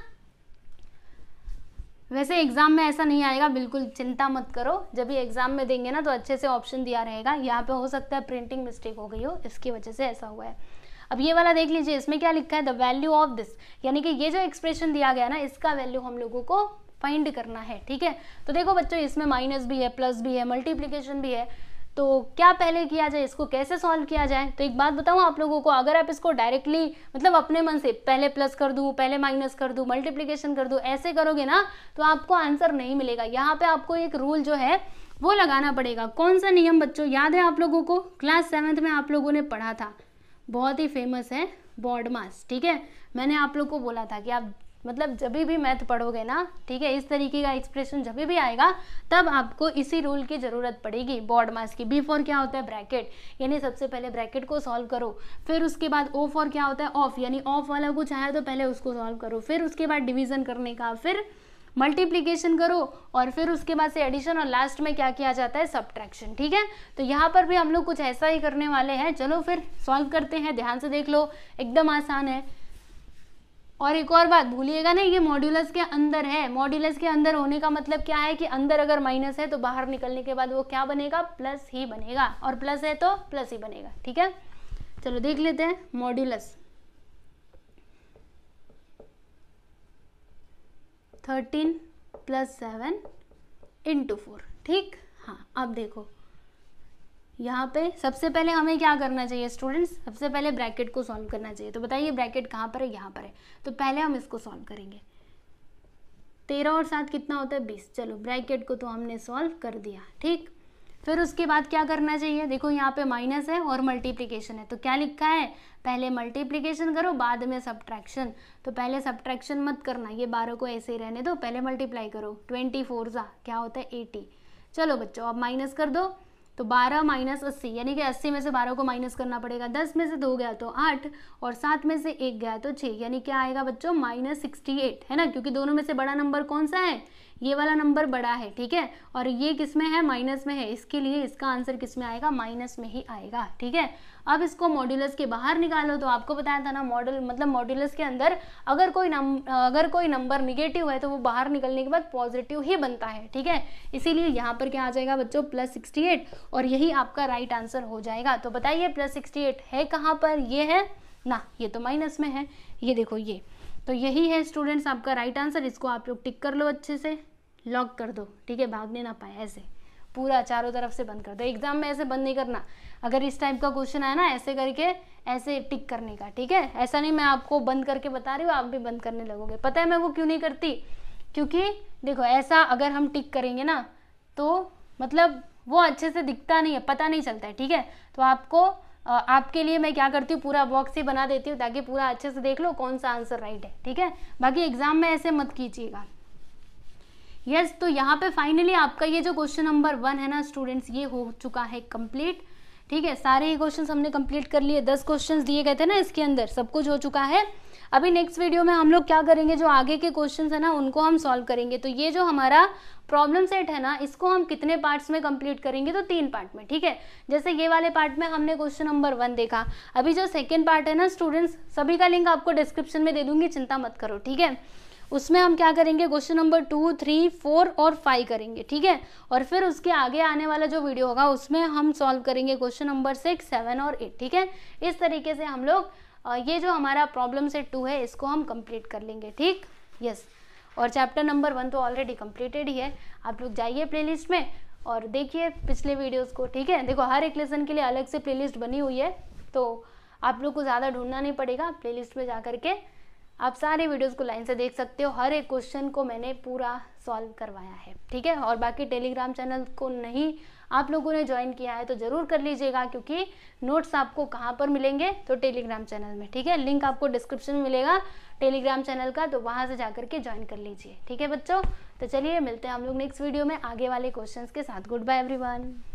Speaker 1: वैसे एग्ज़ाम में ऐसा नहीं आएगा बिल्कुल चिंता मत करो जब भी एग्ज़ाम में देंगे ना तो अच्छे से ऑप्शन दिया रहेगा यहाँ पे हो सकता है प्रिंटिंग मिस्टेक हो गई हो इसकी वजह से ऐसा हुआ है अब ये वाला देख लीजिए इसमें क्या लिखा है द वैल्यू ऑफ दिस यानी कि ये जो एक्सप्रेशन दिया गया ना इसका वैल्यू हम लोगों को फाइंड करना है ठीक है तो देखो बच्चों इसमें माइनस भी है प्लस भी है मल्टीप्लीकेशन भी है तो क्या पहले किया जाए इसको कैसे सॉल्व किया जाए तो एक बात बताऊँ आप लोगों को अगर आप इसको डायरेक्टली मतलब अपने मन से पहले प्लस कर दूँ पहले माइनस कर दूँ मल्टीप्लीकेशन कर दूँ ऐसे करोगे ना तो आपको आंसर नहीं मिलेगा यहाँ पे आपको एक रूल जो है वो लगाना पड़ेगा कौन सा नियम बच्चों याद है आप लोगों को क्लास सेवन्थ में आप लोगों ने पढ़ा था बहुत ही फेमस है बॉडमास ठीक है मैंने आप लोग को बोला था कि आप मतलब जब भी मैथ पढ़ोगे ना ठीक है इस तरीके का एक्सप्रेशन जब भी आएगा तब आपको इसी रूल की ज़रूरत पड़ेगी बॉड मास की बी फॉर क्या होता है ब्रैकेट यानी सबसे पहले ब्रैकेट को सॉल्व करो फिर उसके बाद ओ फॉर क्या होता है ऑफ यानी ऑफ वाला कुछ आया तो पहले उसको सॉल्व करो फिर उसके बाद डिवीज़न करने का फिर मल्टीप्लीकेशन करो और फिर उसके बाद से एडिशन और लास्ट में क्या किया जाता है सब्ट्रैक्शन ठीक है तो यहाँ पर भी हम लोग कुछ ऐसा ही करने वाले हैं चलो फिर सॉल्व करते हैं ध्यान से देख लो एकदम आसान है और एक और बात भूलिएगा ना ये मॉड्यूलस के अंदर है मॉड्यूलस के अंदर होने का मतलब क्या है कि अंदर अगर माइनस है तो बाहर निकलने के बाद वो क्या बनेगा प्लस ही बनेगा और प्लस है तो प्लस ही बनेगा ठीक है चलो देख लेते हैं modulus thirteen plus seven into four ठीक हाँ अब देखो यहाँ पे सबसे पहले हमें क्या करना चाहिए स्टूडेंट्स सबसे पहले ब्रैकेट को सॉल्व करना चाहिए तो बताइए ब्रैकेट कहाँ पर है यहाँ पर है तो पहले हम इसको सॉल्व करेंगे तेरह और सात कितना होता है बीस चलो ब्रैकेट को तो हमने सॉल्व कर दिया ठीक फिर उसके बाद क्या करना चाहिए देखो यहाँ पे माइनस है और मल्टीप्लिकेशन है तो क्या लिखा है पहले मल्टीप्लिकेशन करो बाद में सब्ट्रैक्शन तो पहले सब्ट्रैक्शन मत करना ये बारह को ऐसे ही रहने दो पहले मल्टीप्लाई करो ट्वेंटी फोर सा क्या होता है एटी चलो बच्चों अब माइनस कर दो तो 12 माइनस अस्सी यानी कि 80 में से 12 को माइनस करना पड़ेगा 10 में से दो गया तो 8 और 7 में से एक गया तो 6 यानी क्या आएगा बच्चों माइनस सिक्सटी है ना क्योंकि दोनों में से बड़ा नंबर कौन सा है ये वाला नंबर बड़ा है ठीक है और ये किस में है माइनस में है इसके लिए इसका आंसर किस में आएगा माइनस में ही आएगा ठीक है अब इसको मॉड्यूलस के बाहर निकालो तो आपको बताया था ना मॉडल मतलब मॉड्यूलस के अंदर अगर कोई नम अगर कोई नंबर निगेटिव है तो वो बाहर निकलने के बाद पॉजिटिव ही बनता है ठीक है इसीलिए यहाँ पर क्या आ जाएगा बच्चों प्लस सिक्सटी एट और यही आपका राइट आंसर हो जाएगा तो बताइए प्लस सिक्सटी एट है कहाँ पर ये है ना ये तो माइनस में है ये देखो ये तो यही है स्टूडेंट्स आपका राइट आंसर इसको आप लोग टिक कर लो अच्छे से लॉक कर दो ठीक है भागने ना पाए ऐसे पूरा चारों तरफ से बंद कर दो एग्जाम में ऐसे बंद नहीं करना अगर इस टाइप का क्वेश्चन आया ना ऐसे करके ऐसे टिक करने का ठीक है ऐसा नहीं मैं आपको बंद करके बता रही हूँ आप भी बंद करने लगोगे पता है मैं वो क्यों नहीं करती क्योंकि देखो ऐसा अगर हम टिक करेंगे ना तो मतलब वो अच्छे से दिखता नहीं है पता नहीं चलता है ठीक है तो आपको आपके लिए मैं क्या करती हूँ पूरा बॉक्स ही बना देती हूँ ताकि पूरा अच्छे से देख लो कौन सा आंसर राइट है ठीक है बाकी एग्जाम में ऐसे मत कीजिएगा यस yes, तो यहाँ पे फाइनली आपका ये जो क्वेश्चन नंबर वन है ना स्टूडेंट्स ये हो चुका है कंप्लीट ठीक है सारे ही क्वेश्चन हमने कंप्लीट कर लिए दस क्वेश्चन दिए गए थे ना इसके अंदर सब कुछ हो चुका है अभी नेक्स्ट वीडियो में हम लोग क्या करेंगे जो आगे के क्वेश्चन है ना उनको हम सॉल्व करेंगे तो ये जो हमारा प्रॉब्लम सेट है ना इसको हम कितने पार्ट्स में कंप्लीट करेंगे तो तीन पार्ट में ठीक है जैसे ये वाले पार्ट में हमने क्वेश्चन नंबर वन देखा अभी जो सेकेंड पार्ट है ना स्टूडेंट्स सभी का लिंक आपको डिस्क्रिप्शन में दे दूंगी चिंता मत करो ठीक है उसमें हम क्या करेंगे question number two three four और फाइव करेंगे ठीक है और फिर उसके आगे आने वाला जो वीडियो होगा उसमें हम सॉल्व करेंगे क्वेश्चन नंबर सिक्स सेवन और एट ठीक है इस तरीके से हम लोग ये जो हमारा प्रॉब्लम सेट टू है इसको हम कंप्लीट कर लेंगे ठीक यस और चैप्टर नंबर वन तो ऑलरेडी कंप्लीटेड ही है आप लोग जाइए प्लेलिस्ट में और देखिए पिछले वीडियोस को ठीक है देखो हर एक लेसन के लिए अलग से प्लेलिस्ट बनी हुई है तो आप लोग को ज़्यादा ढूंढना नहीं पड़ेगा प्लेलिस्ट में जा कर आप सारे वीडियोस को लाइन से देख सकते हो हर एक क्वेश्चन को मैंने पूरा सॉल्व करवाया है ठीक है और बाकी टेलीग्राम चैनल को नहीं आप लोगों ने ज्वाइन किया है तो ज़रूर कर लीजिएगा क्योंकि नोट्स आपको कहाँ पर मिलेंगे तो टेलीग्राम चैनल में ठीक है लिंक आपको डिस्क्रिप्शन में मिलेगा टेलीग्राम चैनल का तो वहाँ से जा के ज्वाइन कर लीजिए ठीक है बच्चों तो चलिए मिलते हैं हम लोग नेक्स्ट वीडियो में आगे वाले क्वेश्चन के साथ गुड बाय एवरी